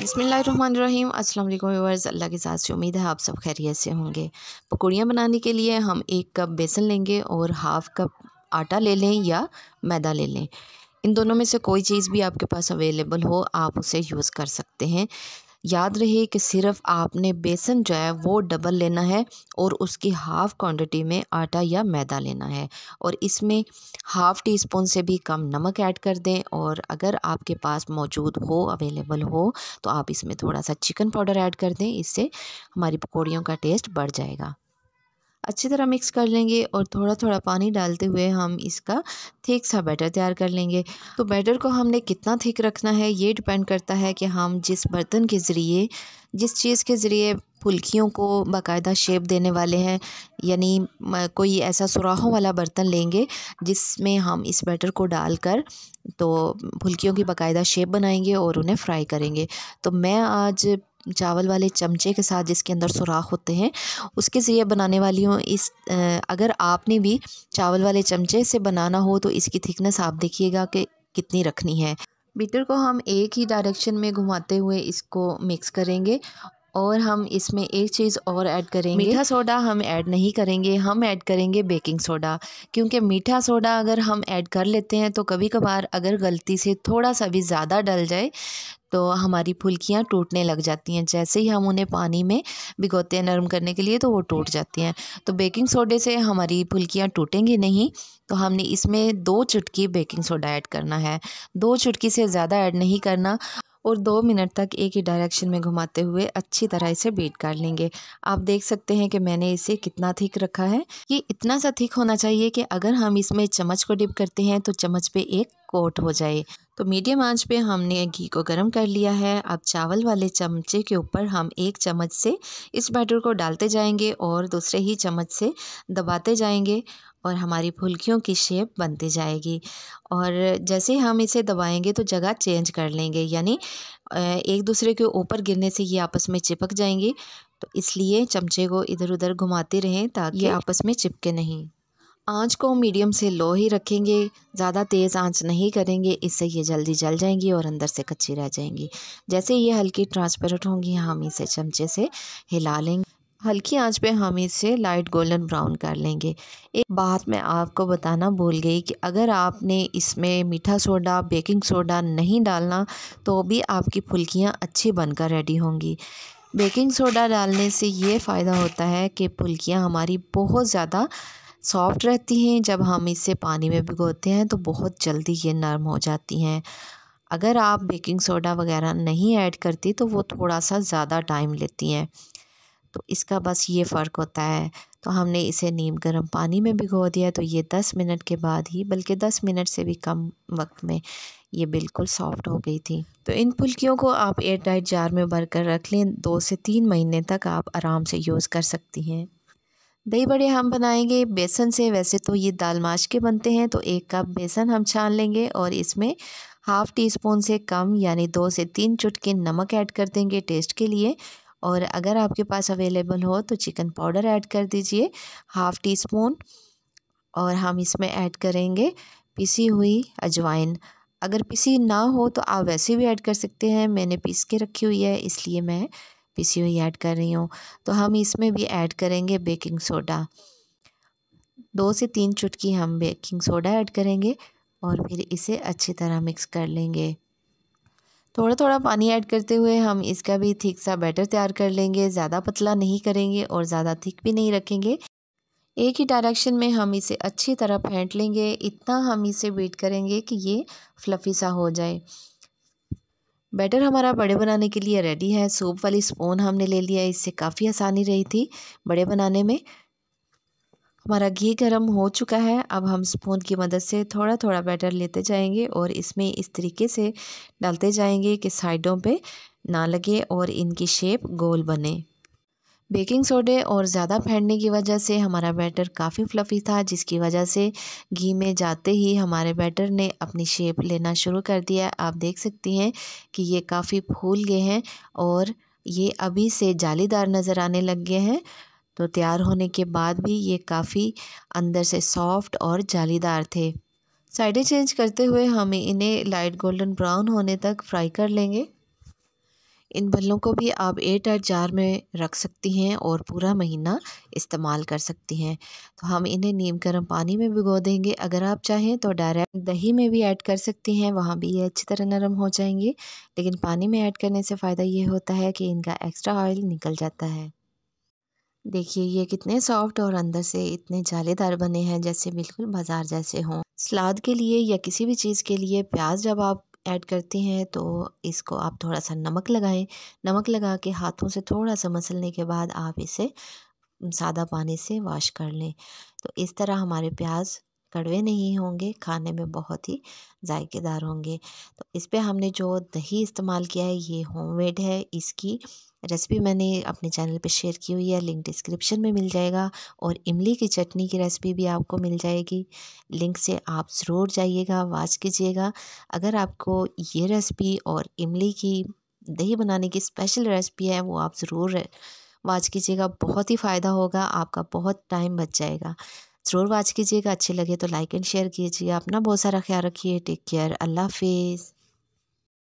बसमीम् अल्लाम व्यूवर्स अल्लाह के साथ से उम्मीद है आप सब खैरियत से होंगे पकौड़ियाँ बनाने के लिए हम एक कप बेसन लेंगे और हाफ़ कप आटा ले लें या मैदा ले लें इन दोनों में से कोई चीज़ भी आपके पास अवेलेबल हो आप उसे यूज़ कर सकते हैं याद रहे कि सिर्फ आपने बेसन जो है वो डबल लेना है और उसकी हाफ़ क्वांटिटी में आटा या मैदा लेना है और इसमें हाफ़ टी स्पून से भी कम नमक ऐड कर दें और अगर आपके पास मौजूद हो अवेलेबल हो तो आप इसमें थोड़ा सा चिकन पाउडर ऐड कर दें इससे हमारी पकौड़ियों का टेस्ट बढ़ जाएगा अच्छी तरह मिक्स कर लेंगे और थोड़ा थोड़ा पानी डालते हुए हम इसका थिक सा बैटर तैयार कर लेंगे तो बैटर को हमने कितना थिक रखना है ये डिपेंड करता है कि हम जिस बर्तन के ज़रिए जिस चीज़ के ज़रिए फुल्कियों को बाकायदा शेप देने वाले हैं यानी कोई ऐसा सुराखों वाला बर्तन लेंगे जिसमें हम इस बैटर को डालकर तो फुल्कियों की बाकायदा शेप बनाएंगे और उन्हें फ्राई करेंगे तो मैं आज चावल वाले चमचे के साथ जिसके अंदर हम्म। सुराख होते हैं उसके ज़रिए बनाने वाली हूँ इस अगर आपने भी चावल वाले चमचे से बनाना हो तो इसकी थिकनेस आप देखिएगा कि कितनी रखनी है बीटर को हम एक ही डायरेक्शन में घुमाते हुए इसको मिक्स करेंगे और हम इसमें एक चीज़ और ऐड करेंगे मीठा सोडा हम ऐड नहीं करेंगे हम ऐड करेंगे बेकिंग सोडा क्योंकि मीठा सोडा अगर हम ऐड कर लेते हैं तो कभी कभार अगर गलती से थोड़ा सा भी ज़्यादा डल जाए तो हमारी फुल्कियाँ टूटने लग जाती हैं जैसे ही हम उन्हें पानी में भिगोते हैं नरम करने के लिए तो वो टूट जाती हैं तो बेकिंग सोडे से हमारी फुलकियाँ टूटेंगी नहीं तो हमने इसमें दो चुटकी बेकिंग सोडा ऐड करना है दो चुटकी से ज़्यादा ऐड नहीं करना और दो मिनट तक एक ही डायरेक्शन में घुमाते हुए अच्छी तरह इसे बीट कर लेंगे आप देख सकते हैं कि मैंने इसे कितना थिक रखा है ये इतना सा थिक होना चाहिए कि अगर हम इसमें चम्मच को डिप करते हैं तो चम्मच पे एक कोट हो जाए तो मीडियम आंच पे हमने घी को गर्म कर लिया है अब चावल वाले चमचे के ऊपर हम एक चम्मच से इस बैटर को डालते जाएंगे और दूसरे ही चम्मच से दबाते जाएंगे और हमारी फुल्कियों की शेप बनती जाएगी और जैसे हम इसे दबाएंगे तो जगह चेंज कर लेंगे यानी एक दूसरे के ऊपर गिरने से ये आपस में चिपक जाएंगी तो इसलिए चमचे को इधर उधर घुमाते रहें ताकि ये आपस में चिपके नहीं आंच को मीडियम से लो ही रखेंगे ज़्यादा तेज़ आंच नहीं करेंगे इससे ये जल्दी जल जाएंगी और अंदर से कच्ची रह जाएंगी जैसे ये हल्की ट्रांसपेरेंट होंगी हम इसे चमचे से हिला लेंगे हल्की आंच पे हम इसे लाइट गोल्डन ब्राउन कर लेंगे एक बात मैं आपको बताना भूल गई कि अगर आपने इसमें मीठा सोडा बेकिंग सोडा नहीं डालना तो भी आपकी फुल्कियाँ अच्छी बनकर रेडी होंगी बेकिंग सोडा डालने से ये फ़ायदा होता है कि फुल्कियाँ हमारी बहुत ज़्यादा सॉफ्ट रहती हैं जब हम इसे पानी में भिगोते हैं तो बहुत जल्दी ये नरम हो जाती हैं अगर आप बेकिंग सोडा वगैरह नहीं ऐड करती तो वो थोड़ा सा ज़्यादा टाइम लेती हैं तो इसका बस ये फ़र्क होता है तो हमने इसे नीम गर्म पानी में भिगो दिया तो ये दस मिनट के बाद ही बल्कि दस मिनट से भी कम वक्त में ये बिल्कुल सॉफ्ट हो गई थी तो इन पुलकियों को आप एयर टाइट जार में भर कर रख लें दो से तीन महीने तक आप आराम से यूज़ कर सकती हैं दही बड़े हम बनाएंगे बेसन से वैसे तो ये दाल माश के बनते हैं तो एक कप बेसन हम छान लेंगे और इसमें हाफ़ टी स्पून से कम यानी दो से तीन चुटके नमक ऐड कर देंगे टेस्ट के लिए और अगर आपके पास अवेलेबल हो तो चिकन पाउडर ऐड कर दीजिए हाफ़ टी स्पून और हम इसमें ऐड करेंगे पिसी हुई अजवाइन अगर पिसी ना हो तो आप वैसे भी ऐड कर सकते हैं मैंने पीस के रखी हुई है इसलिए मैं पिसी हुई ऐड कर रही हूँ तो हम इसमें भी ऐड करेंगे बेकिंग सोडा दो से तीन चुटकी हम बेकिंग सोडा ऐड करेंगे और फिर इसे अच्छी तरह मिक्स कर लेंगे थोड़ा थोड़ा पानी ऐड करते हुए हम इसका भी थिक सा बैटर तैयार कर लेंगे ज़्यादा पतला नहीं करेंगे और ज़्यादा थिक भी नहीं रखेंगे एक ही डायरेक्शन में हम इसे अच्छी तरह फेंट लेंगे इतना हम इसे बीट करेंगे कि ये फ्लफ़ी सा हो जाए बैटर हमारा बड़े बनाने के लिए रेडी है सूप वाली स्पून हमने ले लिया इससे काफ़ी आसानी रही थी बड़े बनाने में हमारा घी गर्म हो चुका है अब हम स्पून की मदद से थोड़ा थोड़ा बैटर लेते जाएंगे और इसमें इस तरीके से डालते जाएंगे कि साइडों पे ना लगे और इनकी शेप गोल बने बेकिंग सोडे और ज़्यादा फैलने की वजह से हमारा बैटर काफ़ी फ्लफ़ी था जिसकी वजह से घी में जाते ही हमारे बैटर ने अपनी शेप लेना शुरू कर दिया आप देख सकती हैं कि ये काफ़ी फूल गए हैं और ये अभी से जालीदार नज़र आने लग गए हैं तो तैयार होने के बाद भी ये काफ़ी अंदर से सॉफ्ट और जालीदार थे साइडें चेंज करते हुए हम इन्हें लाइट गोल्डन ब्राउन होने तक फ्राई कर लेंगे इन बल्लों को भी आप एयर टाइट जार में रख सकती हैं और पूरा महीना इस्तेमाल कर सकती हैं तो हम इन्हें नीम गर्म पानी में भिगो देंगे अगर आप चाहें तो डायरेक्ट दही में भी ऐड कर सकती हैं वहाँ भी ये अच्छी तरह नरम हो जाएंगे लेकिन पानी में ऐड करने से फ़ायदा ये होता है कि इनका एक्स्ट्रा ऑयल निकल जाता है देखिए ये कितने सॉफ्ट और अंदर से इतने जालेदार बने हैं जैसे बिल्कुल बाजार जैसे हों सलाद के लिए या किसी भी चीज़ के लिए प्याज जब आप ऐड करते हैं तो इसको आप थोड़ा सा नमक लगाएं नमक लगा के हाथों से थोड़ा सा मसलने के बाद आप इसे सादा पानी से वॉश कर लें तो इस तरह हमारे प्याज कड़वे नहीं होंगे खाने में बहुत ही जायकेदार होंगे तो इस पर हमने जो दही इस्तेमाल किया है ये मेड है इसकी रेसिपी मैंने अपने चैनल पे शेयर की हुई है लिंक डिस्क्रिप्शन में मिल जाएगा और इमली की चटनी की रेसिपी भी आपको मिल जाएगी लिंक से आप ज़रूर जाइएगा वाच कीजिएगा अगर आपको ये रेसिपी और इमली की दही बनाने की स्पेशल रेसिपी है वो आप ज़रूर वाच कीजिएगा बहुत ही फ़ायदा होगा आपका बहुत टाइम बच जाएगा ज़रूर वाच कीजिएगा अच्छे लगे तो लाइक एंड शेयर कीजिएगा अपना बहुत सारा ख्याल रखिए टेक केयर अल्लाह हाफिज़